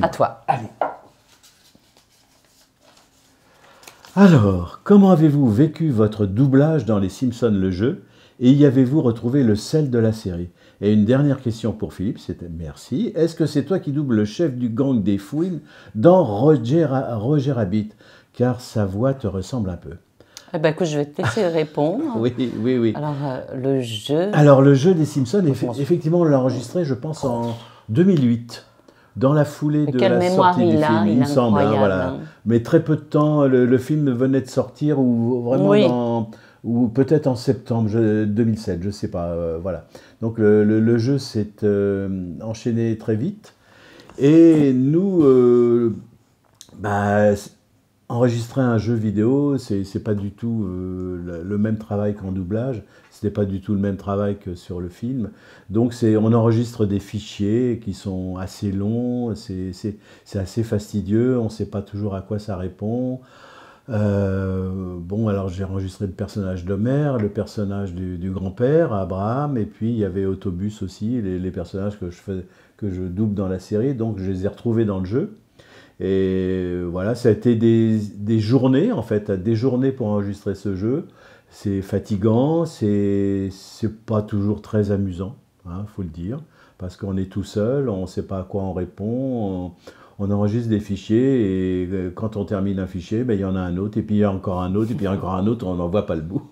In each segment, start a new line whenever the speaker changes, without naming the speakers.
À toi. Allez. Alors, comment avez-vous vécu votre doublage dans Les Simpsons le jeu et y avez-vous retrouvé le sel de la série Et une dernière question pour Philippe, c'était merci. Est-ce que c'est toi qui doubles le chef du gang des fouines dans Roger, Roger Rabbit Car sa voix te ressemble un peu.
Eh bien, écoute, je vais te de répondre. oui, oui, oui. Alors, euh, le jeu. Alors, le jeu
des Simpsons, effectivement, on l'a enregistré, je pense, en 2008 dans la foulée de la sortie du film, il, me semble. Hein, voilà. Hein. Mais très peu de temps, le, film venait de sortir ou vraiment ou peut-être en septembre 2007, je ne sais pas. Euh, voilà. Donc le, jeu s'est euh, enchaîné très vite. Et nous, euh, bah, enregistrer un jeu vidéo, c'est pas du tout euh, le même travail qu'en doublage, c'était pas du tout le même travail que sur le film. Donc on enregistre des fichiers qui sont assez longs, c'est assez fastidieux, on ne sait pas toujours à quoi ça répond. Euh, bon, alors j'ai enregistré le personnage d'Homère, le personnage du, grand-père, Abraham, et puis il y avait Autobus aussi, les, les personnages que je, que je double dans la série, donc je les ai retrouvés dans le jeu. Et voilà, ça a été des, journées, en fait, des journées pour enregistrer ce jeu. C'est fatigant, c'est pas toujours très amusant, hein, faut le dire, parce qu'on est tout seul, on ne sait pas à quoi on répond, on, enregistre des fichiers, et euh, quand on termine un fichier, ben, il y en a un autre, et puis il y a encore un autre, et puis encore un autre, on n'en voit pas le bout.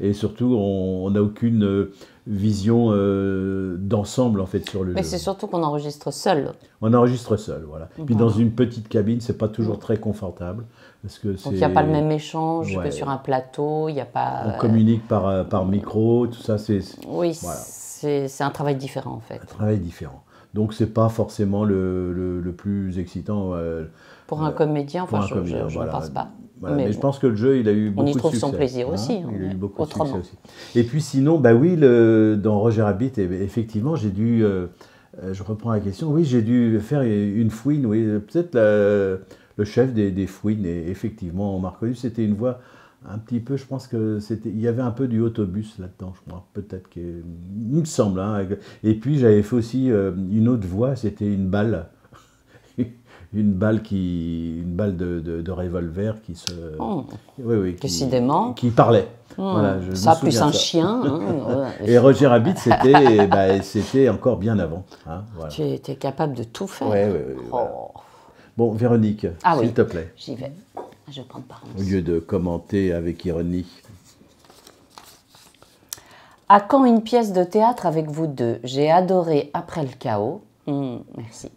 Et surtout, on n'a aucune euh, vision euh, d'ensemble en fait sur le. Mais c'est
surtout qu'on enregistre seul.
On enregistre seul, voilà. Et Puis dans une petite cabine, c'est pas toujours très confortable parce que Donc il n'y a pas le même échange que sur
un plateau, il n'y a pas. On communique
euh, par micro, tout ça, c'est. Oui,
c'est un travail différent en fait. Un
travail différent. Donc c'est pas forcément le, plus excitant. Euh,
pour un euh, comédien, je, ne pense pas. Mais, je
pense que le jeu, il a eu hein, hein, beaucoup de succès. On y trouve son plaisir aussi. beaucoup autrement. Et puis sinon, bah oui, dans Roger Rabbit, eh ben, effectivement, j'ai dû. Euh, je reprends la question. Oui, j'ai dû faire une fouine. Oui, peut-être le chef des, fouines. effectivement, on m'a reconnu. C'était une voix un petit peu, je pense que c'était, il y avait un peu du autobus là-dedans, je crois, peut-être que, il me semble. Hein. Et puis j'avais fait aussi euh, une autre voix, c'était une balle, une balle qui, une balle de, revolver qui se, oh. oui, oui, qui, qui parlait. Hmm. ça plus un chien. Hein. et Roger Rabbit, c'était, bah, c'était encore bien avant. Hein, Tu
étais capable de tout faire.
Oh. Bon, Véronique, ah s'il te plaît.
J'y vais. Je vais par
Au lieu de commenter avec ironie.
À quand une pièce de théâtre avec vous deux J'ai adoré Après le chaos. Hmm, merci.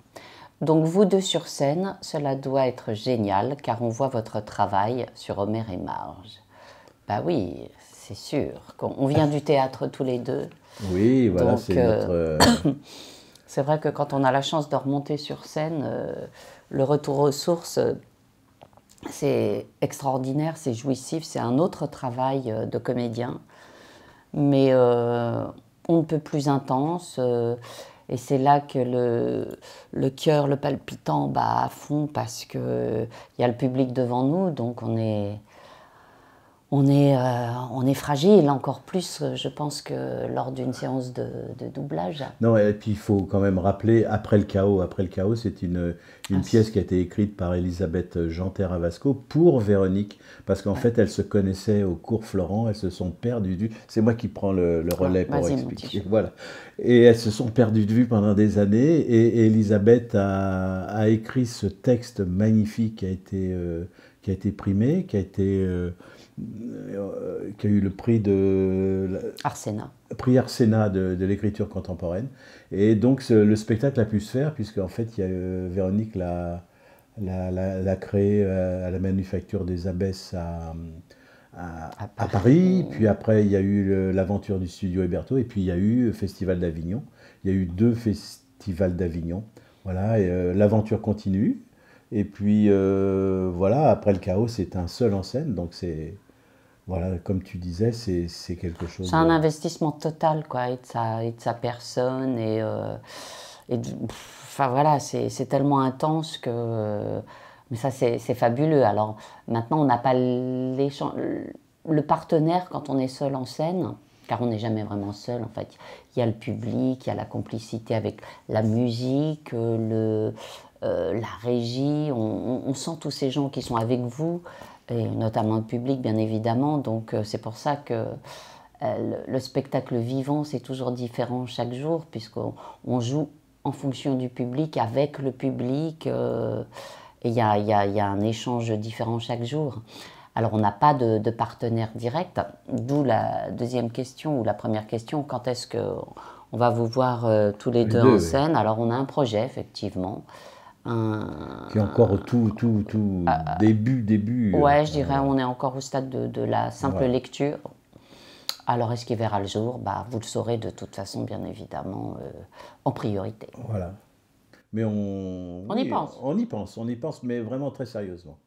Donc vous deux sur scène, cela doit être génial car on voit votre travail sur Homer et Marge. Bah oui, c'est sûr. On vient du théâtre tous les deux.
Oui, voilà, c'est euh, euh,
C'est vrai que quand on a la chance de remonter sur scène, euh, le retour aux sources c'est extraordinaire, c'est jouissif, c'est un autre travail euh, de comédien, mais euh, on ne peut plus intense. Euh, et c'est là que le, cœur, le palpitant bat à fond parce qu'il y a le public devant nous, donc on est, on est, euh, on fragile, encore plus, euh, je pense, que lors d'une séance de, doublage.
Non, et puis il faut quand même rappeler, après le chaos, après le chaos, c'est une, ah, pièce qui a été écrite par Elisabeth jean Vasco pour Véronique, parce qu'en fait, elles se connaissaient au cours Florent, elles se sont perdues. C'est moi qui prends le, ah, relais pour expliquer. Voilà. Et elles se sont perdues de vue pendant des années. Et, Elisabeth a, écrit ce texte magnifique qui a été, euh, qui a été primé, qui a, été, euh, euh, qui a eu le prix de. Arsena. Prix Arsena de, l'écriture contemporaine. Et donc le spectacle a pu se faire, puisque en fait, il y a, Véronique l'a, l'a, l'a, l'a créé à la manufacture des abbesses à à, Paris. Puis après, il y a eu l'aventure du studio Héberto, et puis il y a eu Festival d'Avignon. Il y a eu deux festivals d'Avignon. Voilà, et euh, l'aventure continue. Et puis euh, voilà, après le chaos, c'est un seul en scène, donc c'est voilà, comme tu disais, c'est quelque chose. C'est un
investissement total, quoi, et de sa, et sa personne et, euh, et enfin voilà, c'est tellement intense que mais ça, c'est fabuleux. Alors maintenant, on n'a pas le partenaire quand on est seul en scène, car on n'est jamais vraiment seul en fait. Il y a le public, il y a la complicité avec la musique, euh, le, euh, la régie, on, sent tous ces gens qui sont avec vous, et notamment le public bien évidemment. Donc euh, c'est pour ça que le, spectacle vivant, c'est toujours différent chaque jour, puisqu'on on joue en fonction du public, avec le public il y, a, un échange différent chaque jour. Alors on n'a pas de, partenaire direct, d'où la deuxième question ou la première question, quand est-ce qu'on va vous voir euh, tous les, deux, en scène Alors on a un projet effectivement. qui
est encore tout, tout, tout ah, ah. début, début. Euh, ouais, je dirais,
on est encore au stade de, la simple lecture. Alors, est-ce qu'il verra le jour bah, Vous le saurez de toute façon, bien évidemment, euh, en priorité. Voilà. Mais
on. y pense. On y pense, on y pense, mais vraiment très sérieusement.